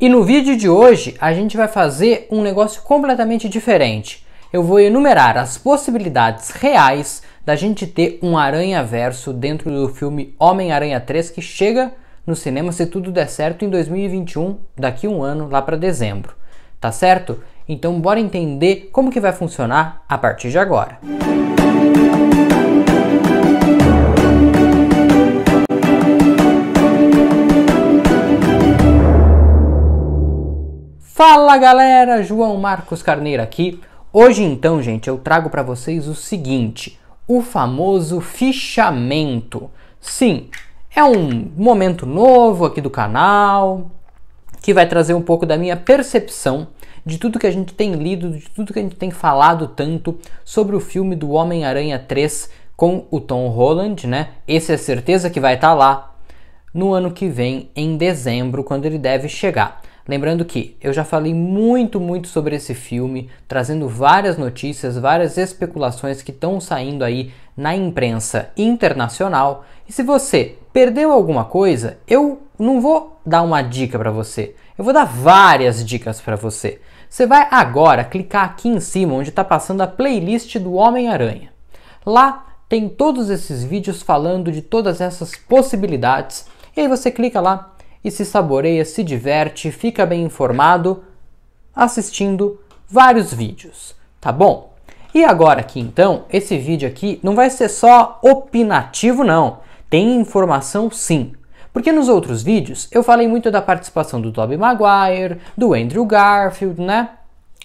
E no vídeo de hoje a gente vai fazer um negócio completamente diferente. Eu vou enumerar as possibilidades reais da gente ter um Aranha Verso dentro do filme Homem-Aranha 3 que chega no cinema se tudo der certo em 2021, daqui um ano, lá para dezembro. Tá certo? Então bora entender como que vai funcionar a partir de agora. Música Fala galera, João Marcos Carneiro aqui. Hoje então, gente, eu trago para vocês o seguinte: o famoso fichamento. Sim, é um momento novo aqui do canal que vai trazer um pouco da minha percepção de tudo que a gente tem lido, de tudo que a gente tem falado tanto sobre o filme do Homem-Aranha 3 com o Tom Holland, né? Esse é certeza que vai estar tá lá no ano que vem, em dezembro, quando ele deve chegar. Lembrando que eu já falei muito, muito sobre esse filme, trazendo várias notícias, várias especulações que estão saindo aí na imprensa internacional. E se você perdeu alguma coisa, eu não vou dar uma dica para você. Eu vou dar várias dicas para você. Você vai agora clicar aqui em cima onde está passando a playlist do Homem-Aranha. Lá tem todos esses vídeos falando de todas essas possibilidades. E aí você clica lá e se saboreia, se diverte, fica bem informado assistindo vários vídeos, tá bom? E agora aqui então, esse vídeo aqui não vai ser só opinativo não, tem informação sim. Porque nos outros vídeos eu falei muito da participação do Tobey Maguire, do Andrew Garfield, né?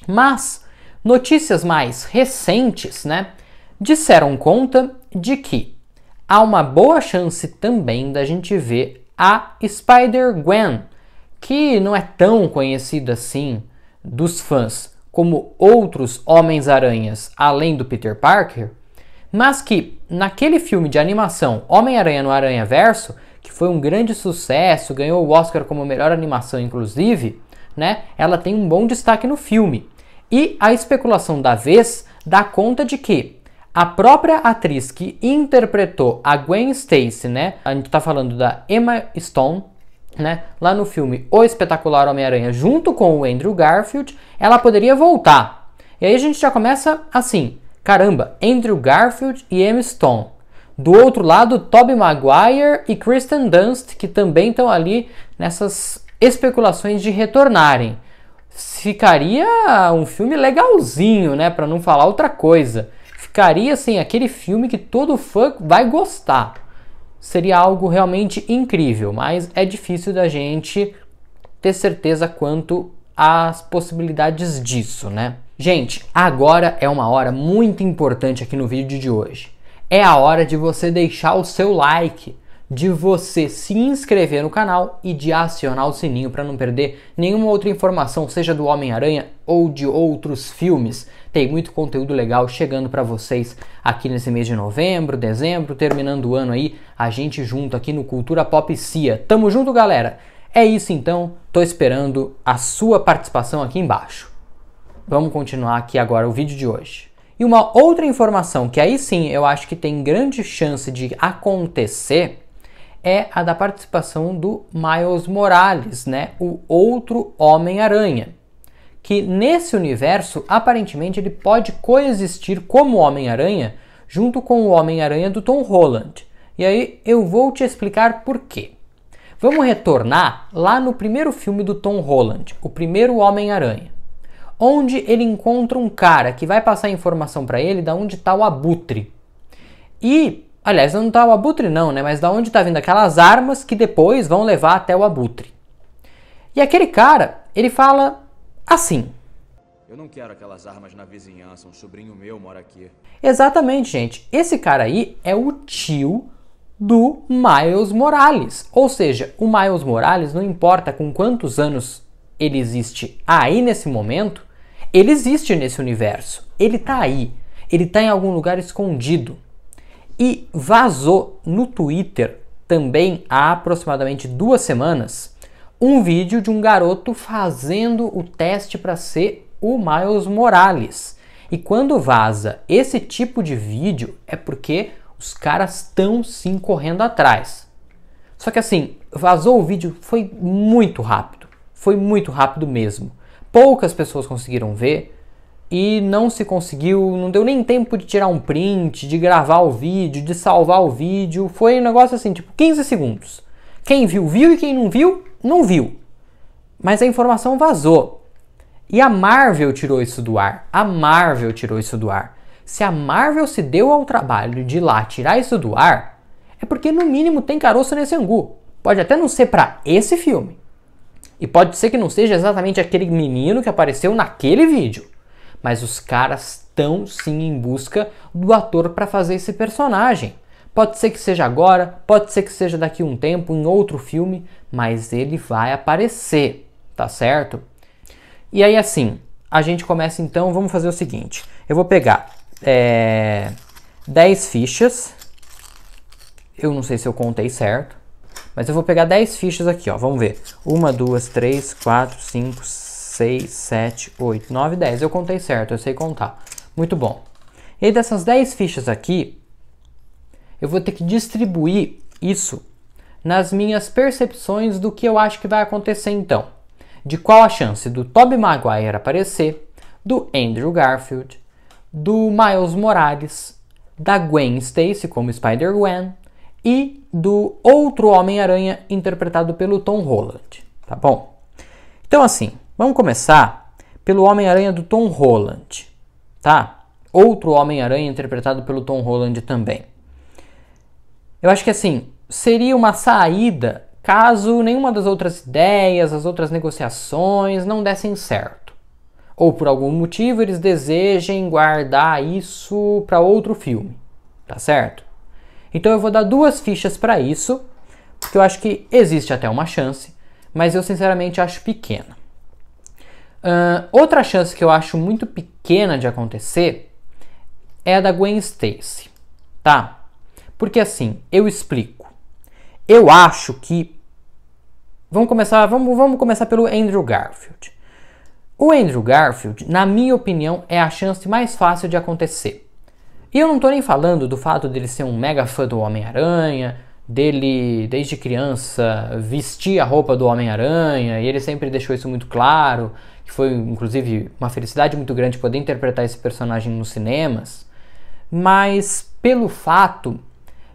Mas notícias mais recentes, né, disseram conta de que há uma boa chance também da gente ver a Spider-Gwen, que não é tão conhecida assim dos fãs como outros Homens-Aranhas além do Peter Parker, mas que naquele filme de animação Homem-Aranha no Aranha Verso, que foi um grande sucesso, ganhou o Oscar como melhor animação, inclusive, né? Ela tem um bom destaque no filme. E a especulação da vez dá conta de que a própria atriz que interpretou a Gwen Stacy, né? A gente tá falando da Emma Stone, né? Lá no filme O Espetacular Homem-Aranha, junto com o Andrew Garfield, ela poderia voltar. E aí a gente já começa assim: caramba, Andrew Garfield e Emma Stone. Do outro lado, Tobey Maguire e Kristen Dunst, que também estão ali nessas especulações de retornarem. Ficaria um filme legalzinho, né? Para não falar outra coisa ficaria assim aquele filme que todo fã vai gostar. Seria algo realmente incrível, mas é difícil da gente ter certeza quanto às possibilidades disso, né? Gente, agora é uma hora muito importante aqui no vídeo de hoje. É a hora de você deixar o seu like de você se inscrever no canal e de acionar o sininho para não perder nenhuma outra informação, seja do Homem-Aranha ou de outros filmes. Tem muito conteúdo legal chegando para vocês aqui nesse mês de novembro, dezembro, terminando o ano aí, a gente junto aqui no Cultura Pop Cia. Tamo junto, galera. É isso então. Tô esperando a sua participação aqui embaixo. Vamos continuar aqui agora o vídeo de hoje. E uma outra informação que aí sim eu acho que tem grande chance de acontecer é a da participação do Miles Morales, né, o outro Homem-Aranha, que nesse universo aparentemente ele pode coexistir como Homem-Aranha junto com o Homem-Aranha do Tom Holland. E aí eu vou te explicar por quê. Vamos retornar lá no primeiro filme do Tom Holland, o primeiro Homem-Aranha, onde ele encontra um cara que vai passar informação para ele da onde está o Abutre. E Aliás, não tá o abutre não, né? Mas da onde tá vindo aquelas armas que depois vão levar até o abutre. E aquele cara, ele fala assim. Eu não quero aquelas armas na vizinhança, um sobrinho meu mora aqui. Exatamente, gente. Esse cara aí é o tio do Miles Morales. Ou seja, o Miles Morales, não importa com quantos anos ele existe aí nesse momento, ele existe nesse universo. Ele tá aí. Ele tá em algum lugar escondido. E vazou no Twitter também há aproximadamente duas semanas um vídeo de um garoto fazendo o teste para ser o Miles Morales. E quando vaza esse tipo de vídeo é porque os caras estão sim correndo atrás. Só que assim, vazou o vídeo, foi muito rápido. Foi muito rápido mesmo. Poucas pessoas conseguiram ver, e não se conseguiu, não deu nem tempo de tirar um print, de gravar o vídeo, de salvar o vídeo. Foi um negócio assim, tipo 15 segundos. Quem viu, viu e quem não viu, não viu. Mas a informação vazou. E a Marvel tirou isso do ar. A Marvel tirou isso do ar. Se a Marvel se deu ao trabalho de ir lá tirar isso do ar, é porque no mínimo tem caroço nesse angu. Pode até não ser para esse filme. E pode ser que não seja exatamente aquele menino que apareceu naquele vídeo mas os caras estão sim em busca do ator para fazer esse personagem. Pode ser que seja agora, pode ser que seja daqui a um tempo, em outro filme, mas ele vai aparecer, tá certo? E aí assim, a gente começa então, vamos fazer o seguinte. Eu vou pegar é, 10 fichas. Eu não sei se eu contei certo, mas eu vou pegar 10 fichas aqui, ó. Vamos ver. 1, 2, 3, 4, 5, 6, 7, 8, 9, 10. Eu contei certo, eu sei contar. Muito bom. E dessas 10 fichas aqui, eu vou ter que distribuir isso nas minhas percepções do que eu acho que vai acontecer então. De qual a chance do Toby Maguire aparecer, do Andrew Garfield, do Miles Morales, da Gwen Stacy como Spider-Gwen e do outro Homem-Aranha interpretado pelo Tom Holland, tá bom? Então assim, Vamos começar pelo Homem-Aranha do Tom Holland, tá? Outro Homem-Aranha interpretado pelo Tom Holland também. Eu acho que assim, seria uma saída caso nenhuma das outras ideias, as outras negociações não dessem certo. Ou por algum motivo eles desejem guardar isso para outro filme, tá certo? Então eu vou dar duas fichas para isso, porque eu acho que existe até uma chance, mas eu sinceramente acho pequena. Uh, outra chance que eu acho muito pequena de acontecer é a da Gwen Stacy, tá? Porque assim, eu explico. Eu acho que vamos começar, vamos, vamos começar pelo Andrew Garfield. O Andrew Garfield, na minha opinião, é a chance mais fácil de acontecer. E eu não tô nem falando do fato dele ser um mega fã do Homem-Aranha, dele desde criança vestir a roupa do Homem-Aranha, e ele sempre deixou isso muito claro, que foi inclusive uma felicidade muito grande poder interpretar esse personagem nos cinemas, mas pelo fato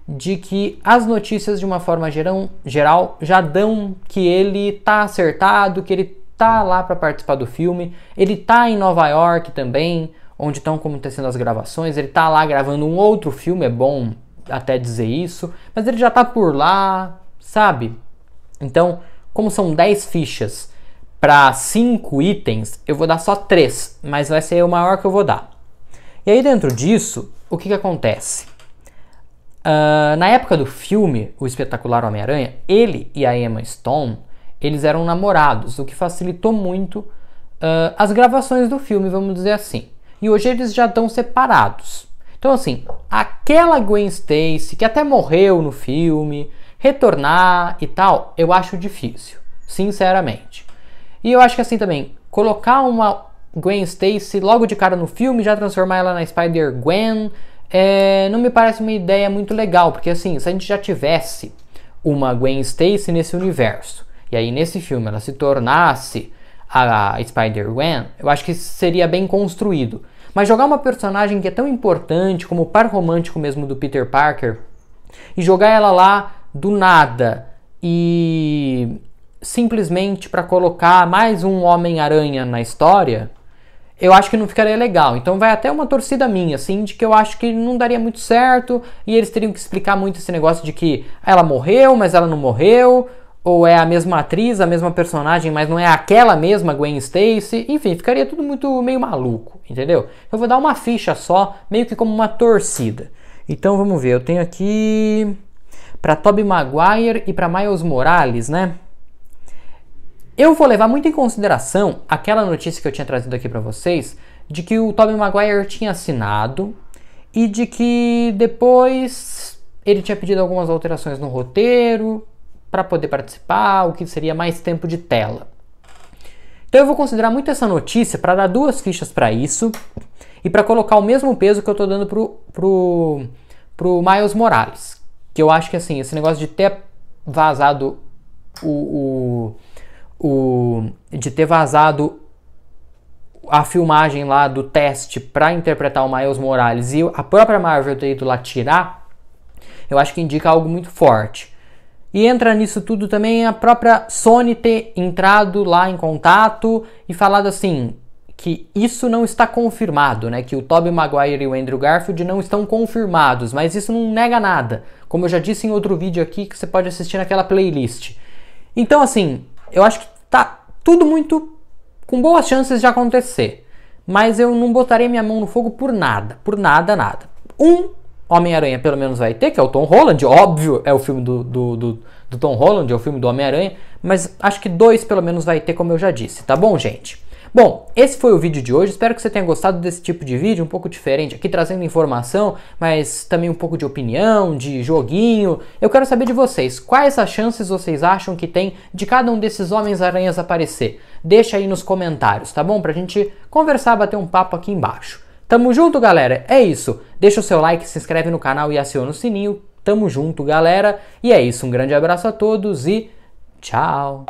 de que as notícias de uma forma geral, geral já dão que ele tá acertado, que ele tá lá para participar do filme, ele tá em Nova York também, onde estão acontecendo tá as gravações, ele tá lá gravando um outro filme, é bom até dizer isso, mas ele já está por lá, sabe? Então, como são 10 fichas para 5 itens, eu vou dar só 3, mas vai ser o maior que eu vou dar. E aí dentro disso, o que, que acontece? Uh, na época do filme O Espetacular Homem-Aranha, ele e a Emma Stone, eles eram namorados, o que facilitou muito uh, as gravações do filme, vamos dizer assim. E hoje eles já estão separados. Então, assim, aquela Gwen Stacy que até morreu no filme, retornar e tal, eu acho difícil, sinceramente. E eu acho que assim também, colocar uma Gwen Stacy logo de cara no filme, já transformar ela na Spider-Gwen, é, não me parece uma ideia muito legal, porque assim, se a gente já tivesse uma Gwen Stacy nesse universo, e aí nesse filme ela se tornasse a Spider-Gwen, eu acho que seria bem construído. Mas jogar uma personagem que é tão importante como o par romântico mesmo do Peter Parker e jogar ela lá do nada e simplesmente para colocar mais um Homem-Aranha na história, eu acho que não ficaria legal. Então vai até uma torcida minha, assim, de que eu acho que não daria muito certo e eles teriam que explicar muito esse negócio de que ela morreu, mas ela não morreu ou é a mesma atriz, a mesma personagem, mas não é aquela mesma Gwen Stacy, enfim, ficaria tudo muito meio maluco, entendeu? Então, eu vou dar uma ficha só, meio que como uma torcida. Então vamos ver, eu tenho aqui para Toby Maguire e para Miles Morales, né? Eu vou levar muito em consideração aquela notícia que eu tinha trazido aqui para vocês de que o Tobey Maguire tinha assinado e de que depois ele tinha pedido algumas alterações no roteiro, para poder participar, o que seria mais tempo de tela. Então eu vou considerar muito essa notícia para dar duas fichas para isso e para colocar o mesmo peso que eu estou dando para o Miles Morales. Que eu acho que assim, esse negócio de ter vazado o, o, o de ter vazado a filmagem lá do teste para interpretar o Miles Morales e a própria Marvel ter ido lá tirar, eu acho que indica algo muito forte. E entra nisso tudo também a própria Sony ter entrado lá em contato e falado assim que isso não está confirmado, né? Que o Tobey Maguire e o Andrew Garfield não estão confirmados, mas isso não nega nada. Como eu já disse em outro vídeo aqui que você pode assistir naquela playlist. Então assim, eu acho que tá tudo muito com boas chances de acontecer. Mas eu não botarei minha mão no fogo por nada, por nada, nada. Um, Homem-Aranha pelo menos vai ter, que é o Tom Holland, óbvio, é o filme do, do, do, do Tom Holland, é o filme do Homem-Aranha, mas acho que dois pelo menos vai ter, como eu já disse, tá bom, gente? Bom, esse foi o vídeo de hoje. Espero que você tenha gostado desse tipo de vídeo, um pouco diferente, aqui trazendo informação, mas também um pouco de opinião, de joguinho. Eu quero saber de vocês, quais as chances vocês acham que tem de cada um desses Homens-Aranhas aparecer? Deixa aí nos comentários, tá bom? Pra gente conversar, bater um papo aqui embaixo. Tamo junto, galera? É isso. Deixa o seu like, se inscreve no canal e aciona o sininho. Tamo junto, galera. E é isso. Um grande abraço a todos e tchau.